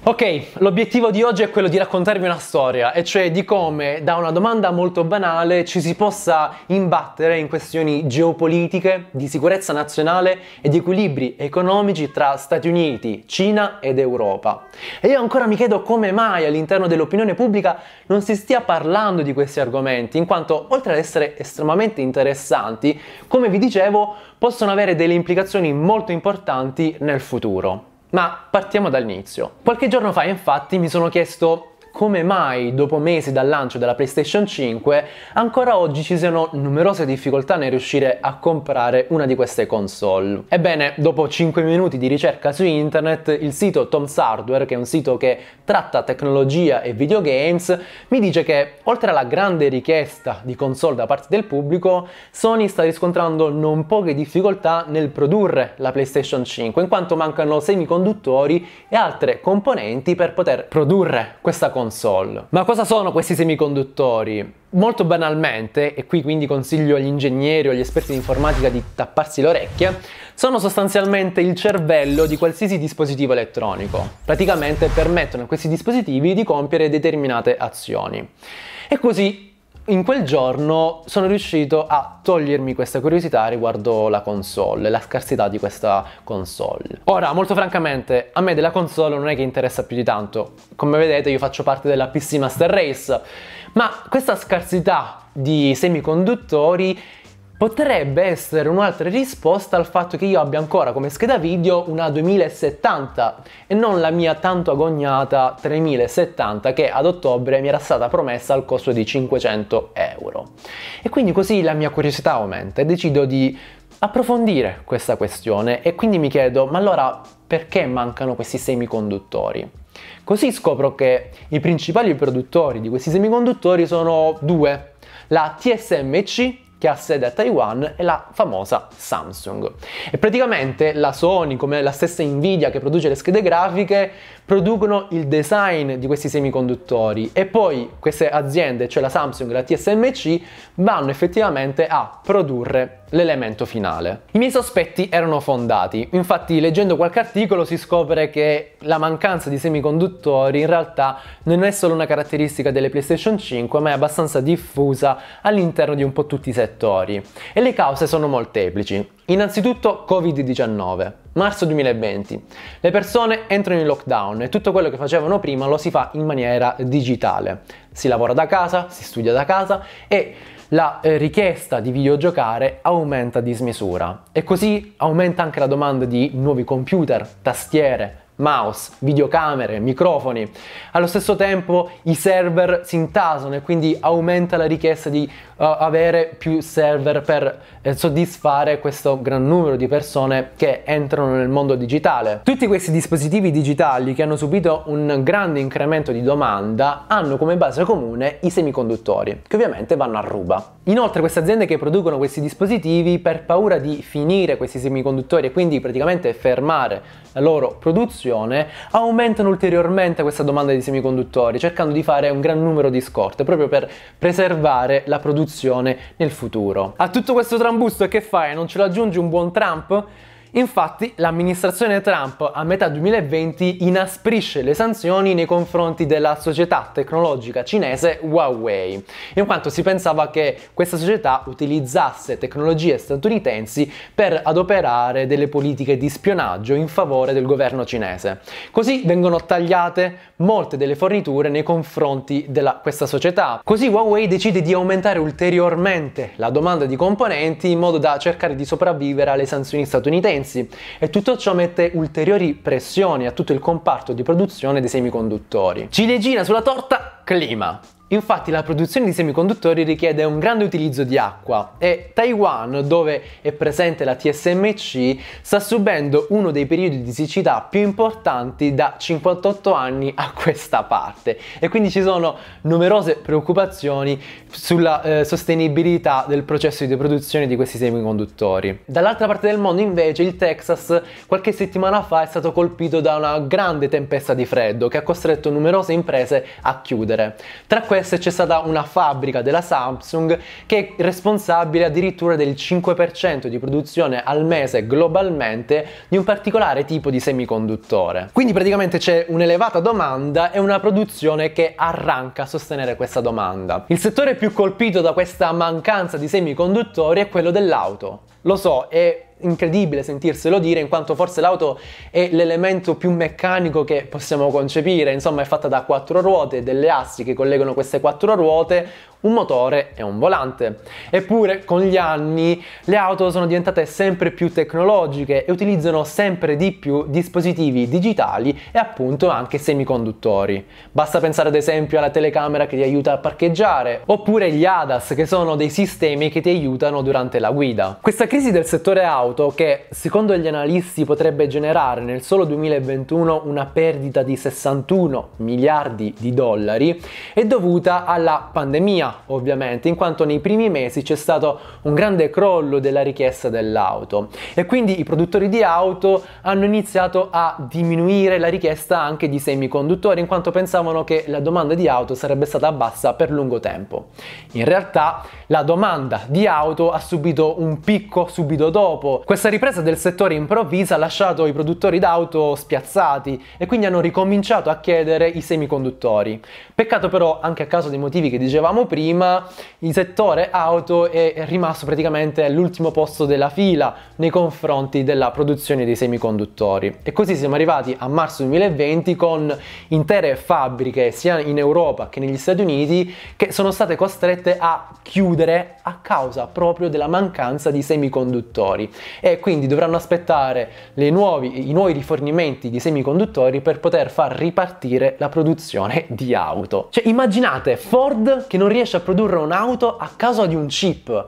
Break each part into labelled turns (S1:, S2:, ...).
S1: Ok, l'obiettivo di oggi è quello di raccontarvi una storia, e cioè di come da una domanda molto banale ci si possa imbattere in questioni geopolitiche, di sicurezza nazionale e di equilibri economici tra Stati Uniti, Cina ed Europa. E io ancora mi chiedo come mai all'interno dell'opinione pubblica non si stia parlando di questi argomenti, in quanto oltre ad essere estremamente interessanti, come vi dicevo, possono avere delle implicazioni molto importanti nel futuro. Ma partiamo dall'inizio. Qualche giorno fa infatti mi sono chiesto come mai dopo mesi dal lancio della PlayStation 5 ancora oggi ci siano numerose difficoltà nel riuscire a comprare una di queste console. Ebbene, dopo 5 minuti di ricerca su internet, il sito Tom's Hardware, che è un sito che tratta tecnologia e videogames, mi dice che oltre alla grande richiesta di console da parte del pubblico, Sony sta riscontrando non poche difficoltà nel produrre la PlayStation 5, in quanto mancano semiconduttori e altre componenti per poter produrre questa console console. Ma cosa sono questi semiconduttori? Molto banalmente, e qui quindi consiglio agli ingegneri o agli esperti di informatica di tapparsi le orecchie, sono sostanzialmente il cervello di qualsiasi dispositivo elettronico. Praticamente permettono a questi dispositivi di compiere determinate azioni. E così in quel giorno sono riuscito a togliermi questa curiosità riguardo la console, la scarsità di questa console. Ora, molto francamente, a me della console non è che interessa più di tanto. Come vedete io faccio parte della PC Master Race, ma questa scarsità di semiconduttori potrebbe essere un'altra risposta al fatto che io abbia ancora come scheda video una 2070 e non la mia tanto agognata 3070 che ad ottobre mi era stata promessa al costo di 500 euro. E quindi così la mia curiosità aumenta e decido di approfondire questa questione e quindi mi chiedo ma allora perché mancano questi semiconduttori? Così scopro che i principali produttori di questi semiconduttori sono due, la TSMC che ha sede a Taiwan è la famosa Samsung. E praticamente la Sony, come la stessa Nvidia che produce le schede grafiche, producono il design di questi semiconduttori e poi queste aziende, cioè la Samsung e la TSMC, vanno effettivamente a produrre l'elemento finale. I miei sospetti erano fondati, infatti leggendo qualche articolo si scopre che la mancanza di semiconduttori in realtà non è solo una caratteristica delle PlayStation 5 ma è abbastanza diffusa all'interno di un po' tutti i settori e le cause sono molteplici. Innanzitutto Covid-19. Marzo 2020. Le persone entrano in lockdown e tutto quello che facevano prima lo si fa in maniera digitale. Si lavora da casa, si studia da casa e la eh, richiesta di videogiocare aumenta a dismisura e così aumenta anche la domanda di nuovi computer, tastiere, mouse, videocamere, microfoni. Allo stesso tempo i server si intasano e quindi aumenta la richiesta di uh, avere più server per eh, soddisfare questo gran numero di persone che entrano nel mondo digitale. Tutti questi dispositivi digitali che hanno subito un grande incremento di domanda hanno come base comune i semiconduttori, che ovviamente vanno a ruba. Inoltre queste aziende che producono questi dispositivi per paura di finire questi semiconduttori e quindi praticamente fermare la loro produzione, aumentano ulteriormente questa domanda di semiconduttori, cercando di fare un gran numero di scorte, proprio per preservare la produzione nel futuro. A tutto questo trambusto che fai? Non ce lo aggiungi un buon Trump? Infatti l'amministrazione Trump a metà 2020 inasprisce le sanzioni nei confronti della società tecnologica cinese Huawei, in quanto si pensava che questa società utilizzasse tecnologie statunitensi per adoperare delle politiche di spionaggio in favore del governo cinese. Così vengono tagliate molte delle forniture nei confronti di questa società. Così Huawei decide di aumentare ulteriormente la domanda di componenti in modo da cercare di sopravvivere alle sanzioni statunitensi consensi e tutto ciò mette ulteriori pressioni a tutto il comparto di produzione dei semiconduttori. Ciliegina sulla torta, clima. Infatti la produzione di semiconduttori richiede un grande utilizzo di acqua e Taiwan, dove è presente la TSMC, sta subendo uno dei periodi di siccità più importanti da 58 anni a questa parte e quindi ci sono numerose preoccupazioni sulla eh, sostenibilità del processo di produzione di questi semiconduttori. Dall'altra parte del mondo invece il Texas qualche settimana fa è stato colpito da una grande tempesta di freddo che ha costretto numerose imprese a chiudere. Tra queste US c'è stata una fabbrica della Samsung che è responsabile addirittura del 5% di produzione al mese globalmente di un particolare tipo di semiconduttore. Quindi praticamente c'è un'elevata domanda e una produzione che arranca a sostenere questa domanda. Il settore più colpito da questa mancanza di semiconduttori è quello dell'auto. Lo so, è incredibile sentirselo dire, in quanto forse l'auto è l'elemento più meccanico che possiamo concepire, insomma è fatta da quattro ruote, delle assi che collegano queste quattro ruote, un motore e un volante. Eppure con gli anni le auto sono diventate sempre più tecnologiche e utilizzano sempre di più dispositivi digitali e appunto anche semiconduttori. Basta pensare ad esempio alla telecamera che ti aiuta a parcheggiare, oppure gli ADAS che sono dei sistemi che ti aiutano durante la guida. Questa crisi del settore auto che secondo gli analisti potrebbe generare nel solo 2021 una perdita di 61 miliardi di dollari è dovuta alla pandemia ovviamente, in quanto nei primi mesi c'è stato un grande crollo della richiesta dell'auto e quindi i produttori di auto hanno iniziato a diminuire la richiesta anche di semiconduttori in quanto pensavano che la domanda di auto sarebbe stata bassa per lungo tempo. In realtà la domanda di auto ha subito un picco subito dopo. Questa ripresa del settore improvvisa ha lasciato i produttori d'auto spiazzati e quindi hanno ricominciato a chiedere i semiconduttori. Peccato però anche a causa dei motivi che dicevamo prima prima, il settore auto è rimasto praticamente all'ultimo posto della fila nei confronti della produzione dei semiconduttori. E così siamo arrivati a marzo 2020 con intere fabbriche sia in Europa che negli Stati Uniti che sono state costrette a chiudere a causa proprio della mancanza di semiconduttori e quindi dovranno aspettare nuovi, i nuovi rifornimenti di semiconduttori per poter far ripartire la produzione di auto. Cioè immaginate Ford che non riesce riesce a produrre un'auto a causa di un chip.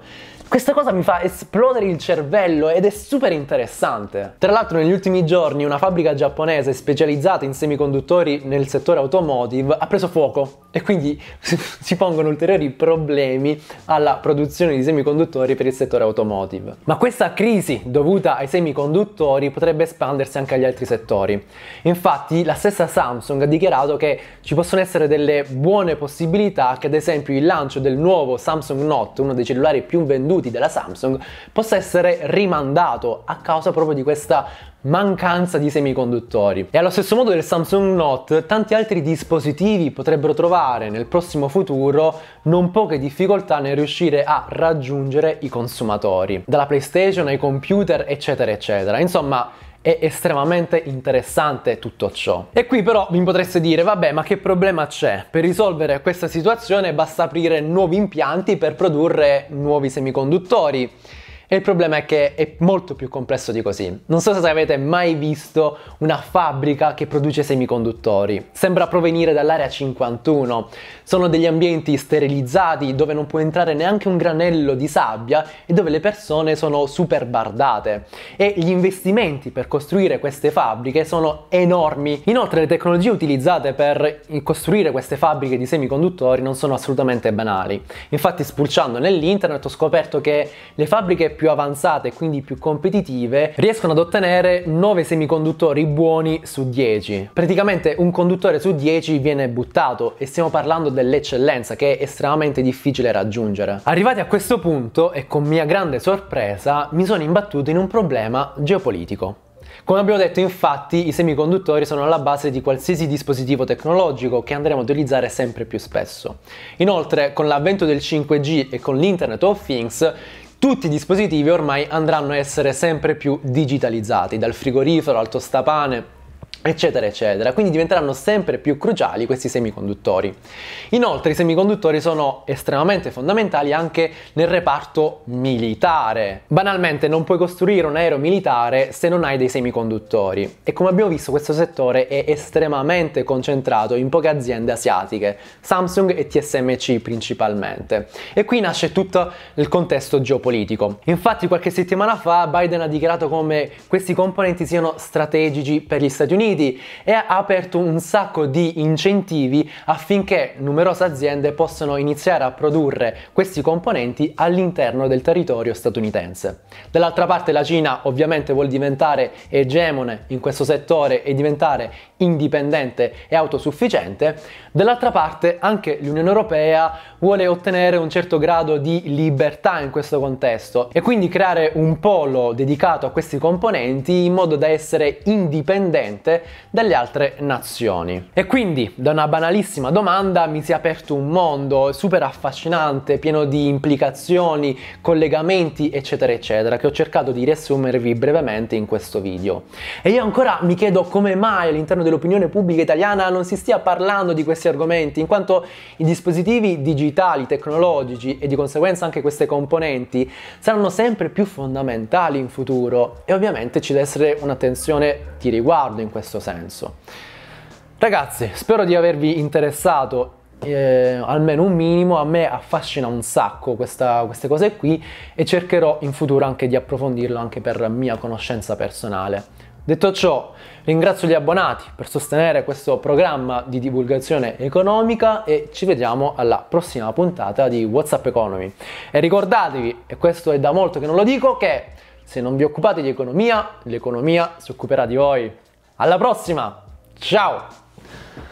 S1: Questa cosa mi fa esplodere il cervello ed è super interessante. Tra l'altro negli ultimi giorni una fabbrica giapponese specializzata in semiconduttori nel settore automotive ha preso fuoco e quindi si pongono ulteriori problemi alla produzione di semiconduttori per il settore automotive. Ma questa crisi dovuta ai semiconduttori potrebbe espandersi anche agli altri settori. Infatti la stessa Samsung ha dichiarato che ci possono essere delle buone possibilità che ad esempio il lancio del nuovo Samsung Note, uno dei cellulari più venduti contenuti della Samsung possa essere rimandato a causa proprio di questa mancanza di semiconduttori. E allo stesso modo del Samsung Note, tanti altri dispositivi potrebbero trovare nel prossimo futuro non poche difficoltà nel riuscire a raggiungere i consumatori, dalla PlayStation ai computer, eccetera, eccetera. Insomma, è estremamente interessante tutto ciò. E qui però mi potreste dire, vabbè, ma che problema c'è? Per risolvere questa situazione basta aprire nuovi impianti per produrre nuovi semiconduttori. E il problema è che è molto più complesso di così. Non so se avete mai visto una fabbrica che produce semiconduttori. Sembra provenire dall'area 51. Sono degli ambienti sterilizzati dove non può entrare neanche un granello di sabbia e dove le persone sono super bardate. E gli investimenti per costruire queste fabbriche sono enormi. Inoltre le tecnologie utilizzate per costruire queste fabbriche di semiconduttori non sono assolutamente banali. Infatti spulciando nell'internet ho scoperto che le fabbriche più avanzate e quindi più competitive riescono ad ottenere 9 semiconduttori buoni su 10. Praticamente un conduttore su 10 viene buttato e stiamo parlando dell'eccellenza che è estremamente difficile raggiungere. Arrivati a questo punto e con mia grande sorpresa mi sono imbattuto in un problema geopolitico. Come abbiamo detto infatti i semiconduttori sono alla base di qualsiasi dispositivo tecnologico che andremo ad utilizzare sempre più spesso. Inoltre con l'avvento del 5G e con l'Internet of Things tutti i dispositivi ormai andranno a essere sempre più digitalizzati, dal frigorifero al tostapane eccetera eccetera quindi diventeranno sempre più cruciali questi semiconduttori inoltre i semiconduttori sono estremamente fondamentali anche nel reparto militare banalmente non puoi costruire un aereo militare se non hai dei semiconduttori e come abbiamo visto questo settore è estremamente concentrato in poche aziende asiatiche Samsung e TSMC principalmente e qui nasce tutto il contesto geopolitico infatti qualche settimana fa Biden ha dichiarato come questi componenti siano strategici per gli Stati Uniti Uniti e ha aperto un sacco di incentivi affinché numerose aziende possano iniziare a produrre questi componenti all'interno del territorio statunitense. Dall'altra parte la Cina ovviamente vuole diventare egemone in questo settore e diventare indipendente e autosufficiente, dall'altra parte anche l'Unione Europea vuole ottenere un certo grado di libertà in questo contesto e quindi creare un polo dedicato a questi componenti in modo da essere indipendente dalle altre nazioni. E quindi da una banalissima domanda mi si è aperto un mondo super affascinante, pieno di implicazioni, collegamenti, eccetera, eccetera, che ho cercato di riassumervi brevemente in questo video. E io ancora mi chiedo come mai all'interno di dell'opinione pubblica italiana non si stia parlando di questi argomenti, in quanto i dispositivi digitali, tecnologici e di conseguenza anche queste componenti saranno sempre più fondamentali in futuro e ovviamente ci deve essere un'attenzione di riguardo in questo senso. Ragazzi, spero di avervi interessato eh, almeno un minimo, a me affascina un sacco questa, queste cose qui e cercherò in futuro anche di approfondirlo anche per mia conoscenza personale. Detto ciò, Ringrazio gli abbonati per sostenere questo programma di divulgazione economica e ci vediamo alla prossima puntata di WhatsApp Economy. E ricordatevi, e questo è da molto che non lo dico, che se non vi occupate di economia, l'economia si occuperà di voi. Alla prossima! Ciao!